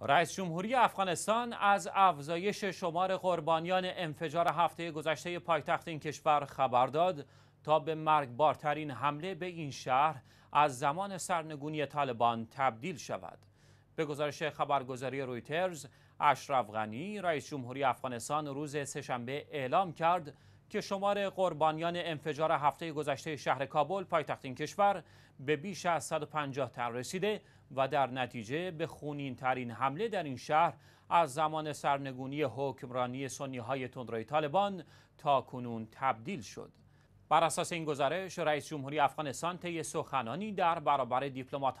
رئیس جمهوری افغانستان از افزایش شمار قربانیان انفجار هفته گذشته پایتخت این کشور خبر داد تا به مرگبارترین حمله به این شهر از زمان سرنگونی طالبان تبدیل شود. به گزارش خبرگزاری رویترز، اشرف غنی رئیس جمهوری افغانستان روز سهشنبه اعلام کرد که شمار قربانیان انفجار هفته گذشته شهر کابل پایتخت این کشور به بیش از 150 تن رسیده و در نتیجه به خونین ترین حمله در این شهر از زمان سرنگونی حکمرانی سنی های تندروی طالبان تا کنون تبدیل شد. بر اساس این گزارش رئیس جمهوری افغانستان طی سخنانی در برابر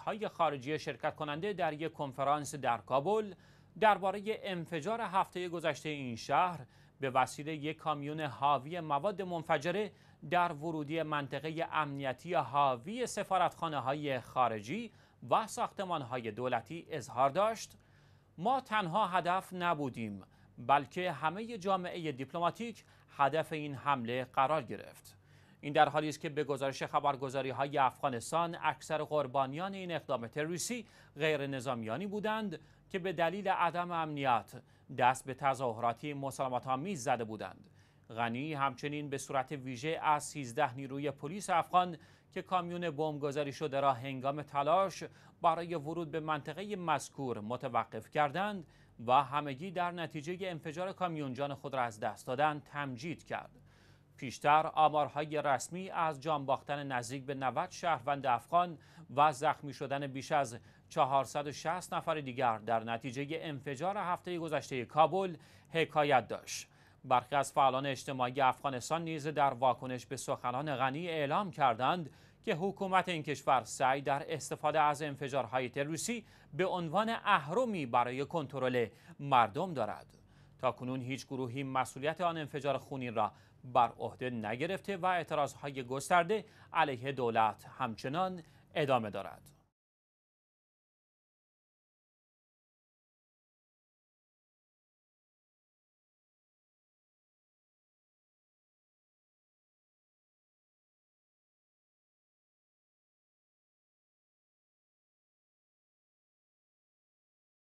های خارجی شرکت کننده در یک کنفرانس در کابل درباره انفجار هفته گذشته این شهر به وسیله یک کامیون حاوی مواد منفجره در ورودی منطقه امنیتی حاوی سفارتخانه های خارجی و ساختمان های دولتی اظهار داشت ما تنها هدف نبودیم بلکه همه جامعه دیپلماتیک هدف این حمله قرار گرفت این در حالی است که به گزارش خبرگزاری های افغانستان اکثر قربانیان این اقدام تروریستی غیر نظامیانی بودند که به دلیل عدم امنیت دست به تظاهراتی مسالمت زده بودند غنی همچنین به صورت ویژه از 13 نیروی پلیس افغان که کامیون بمبگذاری شده را هنگام تلاش برای ورود به منطقه مذکور متوقف کردند و همگی در نتیجه انفجار جان خود را از دست دادن تمجید کرد پیشتر آمارهای رسمی از جان نزدیک به 90 شهروند افغان و زخمی شدن بیش از 460 نفر دیگر در نتیجه انفجار هفته گذشته کابل حکایت داشت. برخی از فعالان اجتماعی افغانستان نیز در واکنش به سخنان غنی اعلام کردند که حکومت این کشور سعی در استفاده از انفجارهای تروریستی به عنوان اهرمی برای کنترل مردم دارد تا کنون هیچ گروهی مسئولیت آن انفجار خونین را بر عهده نگرفته و اعتراضهای گسترده علیه دولت همچنان ادامه دارد.